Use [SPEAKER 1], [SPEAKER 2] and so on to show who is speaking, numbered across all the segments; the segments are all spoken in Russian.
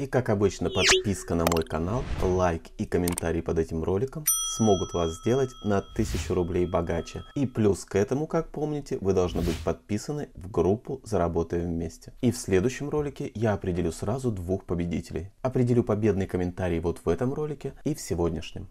[SPEAKER 1] И как обычно, подписка на мой канал, лайк и комментарий под этим роликом смогут вас сделать на 1000 рублей богаче. И плюс к этому, как помните, вы должны быть подписаны в группу «Заработаем вместе». И в следующем ролике я определю сразу двух победителей. Определю победный комментарий вот в этом ролике и в сегодняшнем.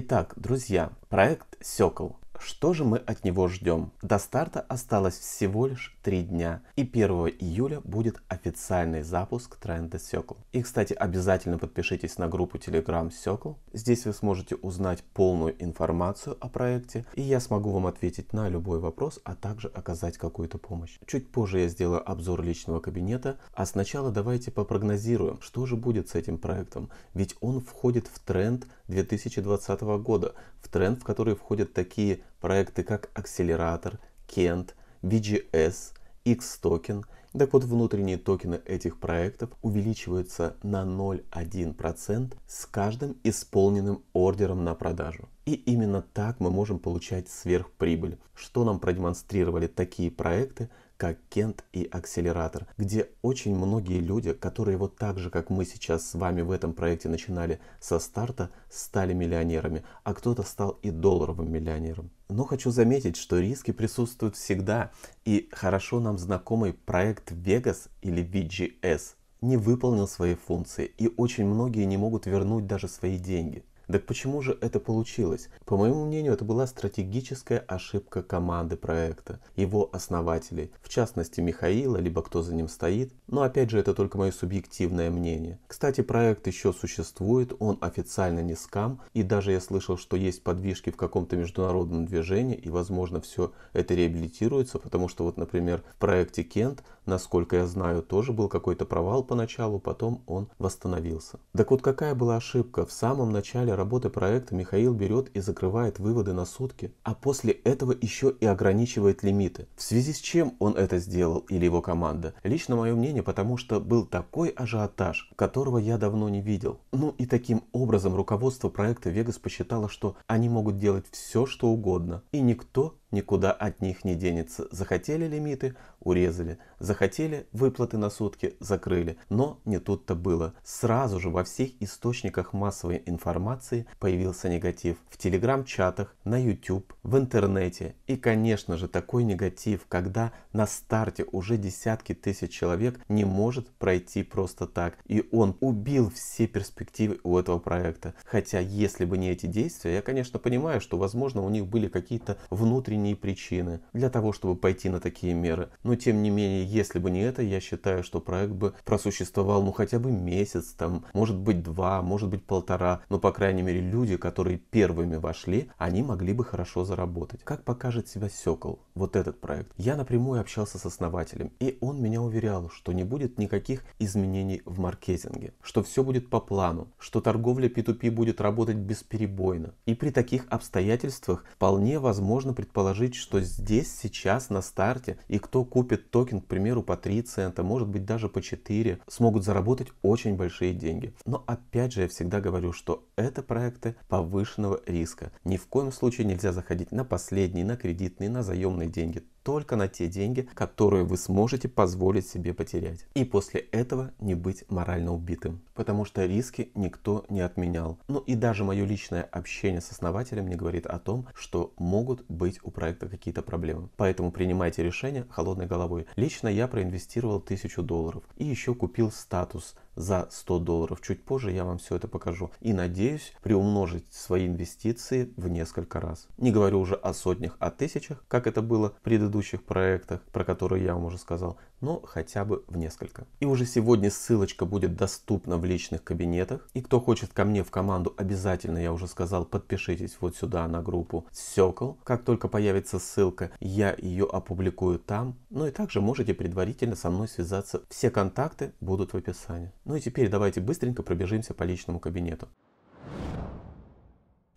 [SPEAKER 1] Итак, друзья, проект Секл. Что же мы от него ждем? До старта осталось всего лишь три дня, и 1 июля будет официальный запуск тренда Circle. И, кстати, обязательно подпишитесь на группу Telegram Circle. Здесь вы сможете узнать полную информацию о проекте, и я смогу вам ответить на любой вопрос, а также оказать какую-то помощь. Чуть позже я сделаю обзор личного кабинета, а сначала давайте попрогнозируем, что же будет с этим проектом, ведь он входит в тренд 2020 года, в тренд в который входят такие проекты, как Акселератор, Кент, VGS, x token Так вот, внутренние токены этих проектов увеличиваются на 0,1% с каждым исполненным ордером на продажу. И именно так мы можем получать сверхприбыль, что нам продемонстрировали такие проекты, как Кент и Акселератор, где очень многие люди, которые вот так же, как мы сейчас с вами в этом проекте начинали со старта, стали миллионерами, а кто-то стал и долларовым миллионером. Но хочу заметить, что риски присутствуют всегда, и хорошо нам знакомый проект Vegas или VGS не выполнил свои функции, и очень многие не могут вернуть даже свои деньги. Так почему же это получилось? По моему мнению, это была стратегическая ошибка команды проекта, его основателей, в частности Михаила, либо кто за ним стоит, но опять же это только мое субъективное мнение. Кстати, проект еще существует, он официально не скам, и даже я слышал, что есть подвижки в каком-то международном движении, и возможно все это реабилитируется, потому что вот, например, в проекте Кент, насколько я знаю, тоже был какой-то провал поначалу, потом он восстановился. Так вот, какая была ошибка? В самом начале работы проекта Михаил берет и закрывает выводы на сутки, а после этого еще и ограничивает лимиты. В связи с чем он это сделал или его команда? Лично мое мнение, потому что был такой ажиотаж, которого я давно не видел. Ну и таким образом руководство проекта Вегас посчитало, что они могут делать все, что угодно, и никто никуда от них не денется. Захотели лимиты – урезали, захотели выплаты на сутки – закрыли. Но не тут-то было. Сразу же во всех источниках массовой информации появился негатив. В телеграм-чатах, на YouTube, в интернете. И, конечно же, такой негатив, когда на старте уже десятки тысяч человек не может пройти просто так. И он убил все перспективы у этого проекта. Хотя, если бы не эти действия, я, конечно, понимаю, что, возможно, у них были какие-то внутренние внутренние причины для того, чтобы пойти на такие меры. Но тем не менее, если бы не это, я считаю, что проект бы просуществовал ну хотя бы месяц, там, может быть два, может быть полтора, но по крайней мере люди, которые первыми вошли, они могли бы хорошо заработать. Как покажет себя Секол, вот этот проект? Я напрямую общался с основателем, и он меня уверял, что не будет никаких изменений в маркетинге, что все будет по плану, что торговля P2P будет работать бесперебойно. И при таких обстоятельствах вполне возможно предположить предположить, что здесь сейчас на старте и кто купит токен, к примеру, по 3 цента, может быть даже по 4, смогут заработать очень большие деньги. Но опять же я всегда говорю, что это проекты повышенного риска. Ни в коем случае нельзя заходить на последние, на кредитные, на заемные деньги только на те деньги, которые вы сможете позволить себе потерять. И после этого не быть морально убитым, потому что риски никто не отменял. Ну и даже мое личное общение с основателем мне говорит о том, что могут быть у проекта какие-то проблемы. Поэтому принимайте решение холодной головой. Лично я проинвестировал 1000 долларов и еще купил статус – за 100 долларов. Чуть позже я вам все это покажу. И надеюсь приумножить свои инвестиции в несколько раз. Не говорю уже о сотнях, о тысячах, как это было в предыдущих проектах, про которые я вам уже сказал, но хотя бы в несколько. И уже сегодня ссылочка будет доступна в личных кабинетах. И кто хочет ко мне в команду, обязательно, я уже сказал, подпишитесь вот сюда на группу Circle. Как только появится ссылка, я ее опубликую там. Ну и также можете предварительно со мной связаться. Все контакты будут в описании. Ну и теперь давайте быстренько пробежимся по личному кабинету.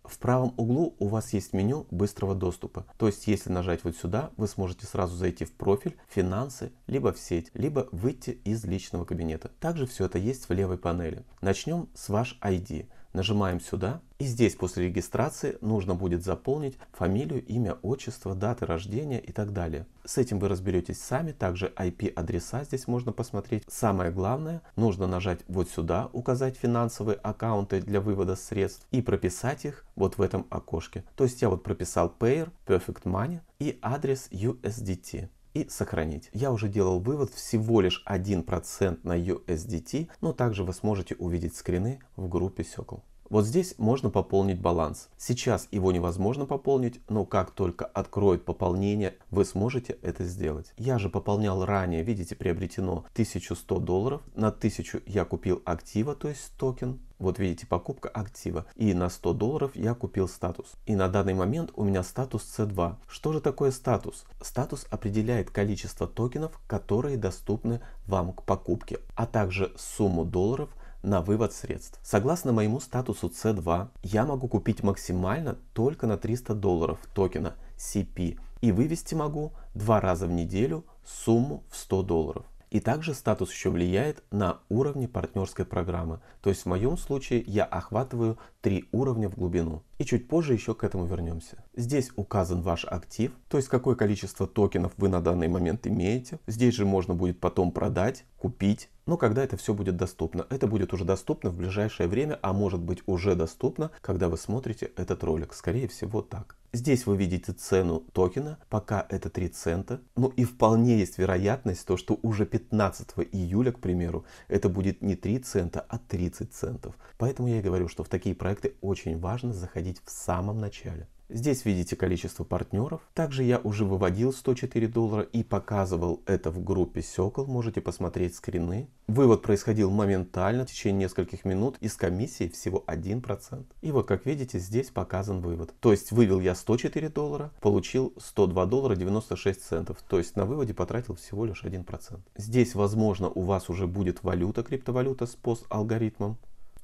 [SPEAKER 1] В правом углу у вас есть меню быстрого доступа, то есть если нажать вот сюда, вы сможете сразу зайти в профиль, финансы, либо в сеть, либо выйти из личного кабинета. Также все это есть в левой панели. Начнем с ваш ID. Нажимаем сюда. И здесь после регистрации нужно будет заполнить фамилию, имя, отчество, даты рождения и так далее. С этим вы разберетесь сами. Также IP-адреса здесь можно посмотреть. Самое главное, нужно нажать вот сюда, указать финансовые аккаунты для вывода средств и прописать их вот в этом окошке. То есть я вот прописал Payer, Perfect Money и адрес USDT и сохранить. Я уже делал вывод всего лишь 1% на USDT, но также вы сможете увидеть скрины в группе Circle. Вот здесь можно пополнить баланс. Сейчас его невозможно пополнить, но как только откроют пополнение, вы сможете это сделать. Я же пополнял ранее, видите, приобретено 1100 долларов. На 1000 я купил актива, то есть токен. Вот видите, покупка актива. И на 100 долларов я купил статус. И на данный момент у меня статус C2. Что же такое статус? Статус определяет количество токенов, которые доступны вам к покупке, а также сумму долларов, на вывод средств. Согласно моему статусу C2, я могу купить максимально только на 300 долларов токена CP и вывести могу два раза в неделю сумму в 100 долларов. И также статус еще влияет на уровни партнерской программы. То есть в моем случае я охватываю три уровня в глубину. И чуть позже еще к этому вернемся. Здесь указан ваш актив, то есть какое количество токенов вы на данный момент имеете. Здесь же можно будет потом продать, купить. Но когда это все будет доступно? Это будет уже доступно в ближайшее время, а может быть уже доступно, когда вы смотрите этот ролик. Скорее всего так. Здесь вы видите цену токена, пока это 3 цента. Ну и вполне есть вероятность, то, что уже 15 июля, к примеру, это будет не 3 цента, а 30 центов. Поэтому я и говорю, что в такие проекты очень важно заходить в самом начале. Здесь видите количество партнеров. Также я уже выводил 104 доллара и показывал это в группе Секол. Можете посмотреть скрины. Вывод происходил моментально, в течение нескольких минут, из комиссии всего 1%. И вот как видите, здесь показан вывод. То есть вывел я 104 доллара, получил 102 доллара 96 центов. То есть на выводе потратил всего лишь 1%. Здесь, возможно, у вас уже будет валюта, криптовалюта с пост-алгоритмом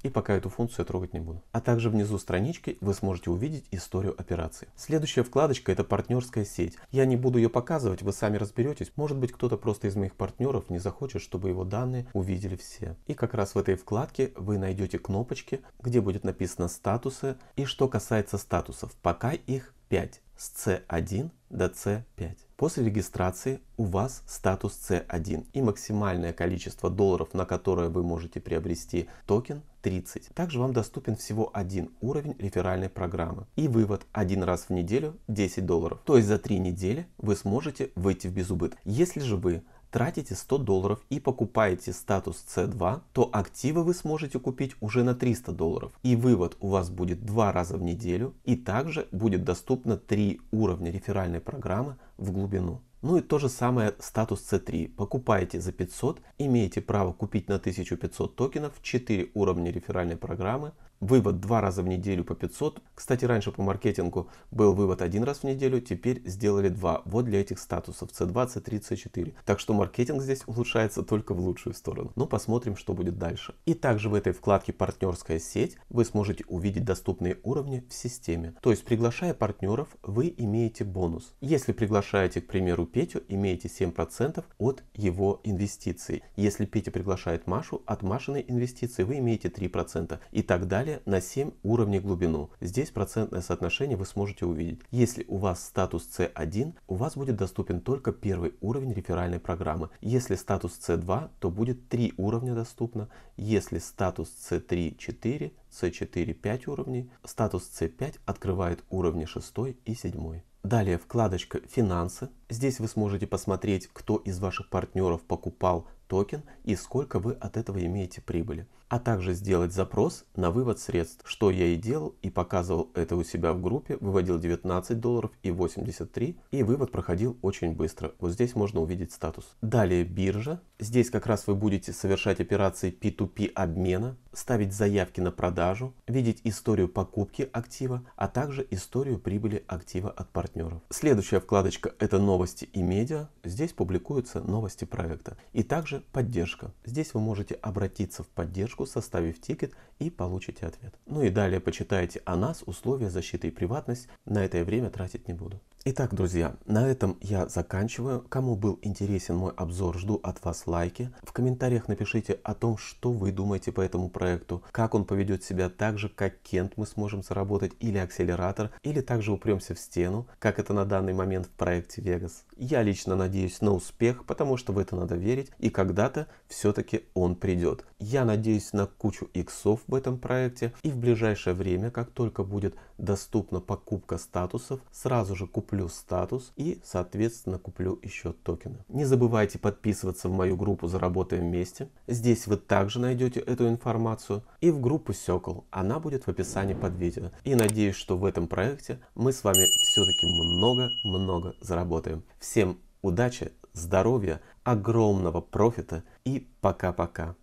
[SPEAKER 1] и пока эту функцию я трогать не буду. А также внизу странички вы сможете увидеть историю операции. Следующая вкладочка это партнерская сеть. Я не буду ее показывать, вы сами разберетесь. Может быть кто-то просто из моих партнеров не захочет, чтобы его данные увидели все. И как раз в этой вкладке вы найдете кнопочки, где будет написано статусы. И что касается статусов, пока их 5 с C1 до C5. После регистрации у вас статус C1 и максимальное количество долларов, на которое вы можете приобрести токен 30. Также вам доступен всего один уровень реферальной программы. И вывод один раз в неделю 10 долларов. То есть за три недели вы сможете выйти в безубыток. Если же вы тратите 100 долларов и покупаете статус C2, то активы вы сможете купить уже на 300 долларов. И вывод у вас будет два раза в неделю. И также будет доступно три уровня реферальной программы в глубину. Ну и то же самое статус C3. Покупаете за 500, имеете право купить на 1500 токенов 4 уровня реферальной программы Вывод два раза в неделю по 500. Кстати, раньше по маркетингу был вывод один раз в неделю, теперь сделали два. Вот для этих статусов C20, c 34. Так что маркетинг здесь улучшается только в лучшую сторону. Но посмотрим, что будет дальше. И также в этой вкладке «Партнерская сеть» вы сможете увидеть доступные уровни в системе. То есть, приглашая партнеров, вы имеете бонус. Если приглашаете, к примеру, Петю, имеете 7% от его инвестиций. Если Петя приглашает Машу, от Машиной инвестиции вы имеете 3% и так далее далее на 7 уровней глубину. Здесь процентное соотношение вы сможете увидеть. Если у вас статус C1, у вас будет доступен только первый уровень реферальной программы. Если статус C2, то будет 3 уровня доступно. Если статус C3 4, C4 5 уровней, статус C5 открывает уровни 6 и 7. Далее вкладочка «Финансы». Здесь вы сможете посмотреть, кто из ваших партнеров покупал токен и сколько вы от этого имеете прибыли а также сделать запрос на вывод средств, что я и делал и показывал это у себя в группе, выводил 19 долларов и 83 и вывод проходил очень быстро. Вот здесь можно увидеть статус. Далее биржа. Здесь как раз вы будете совершать операции P2P обмена, ставить заявки на продажу, видеть историю покупки актива, а также историю прибыли актива от партнеров. Следующая вкладочка это новости и медиа. Здесь публикуются новости проекта и также поддержка. Здесь вы можете обратиться в поддержку бумажку, составив тикет и получите ответ. Ну и далее почитайте о нас, условия защиты и приватность. На это я время тратить не буду. Итак, друзья, на этом я заканчиваю. Кому был интересен мой обзор, жду от вас лайки. В комментариях напишите о том, что вы думаете по этому проекту, как он поведет себя так же, как Кент мы сможем заработать или акселератор, или также упремся в стену, как это на данный момент в проекте Vegas. Я лично надеюсь на успех, потому что в это надо верить, и когда-то все-таки он придет. Я надеюсь на кучу иксов в этом проекте, и в ближайшее время, как только будет доступна покупка статусов, сразу же купить куплю статус и, соответственно, куплю еще токены. Не забывайте подписываться в мою группу «Заработаем вместе». Здесь вы также найдете эту информацию и в группу Секол. Она будет в описании под видео. И надеюсь, что в этом проекте мы с вами все-таки много-много заработаем. Всем удачи, здоровья, огромного профита и пока-пока.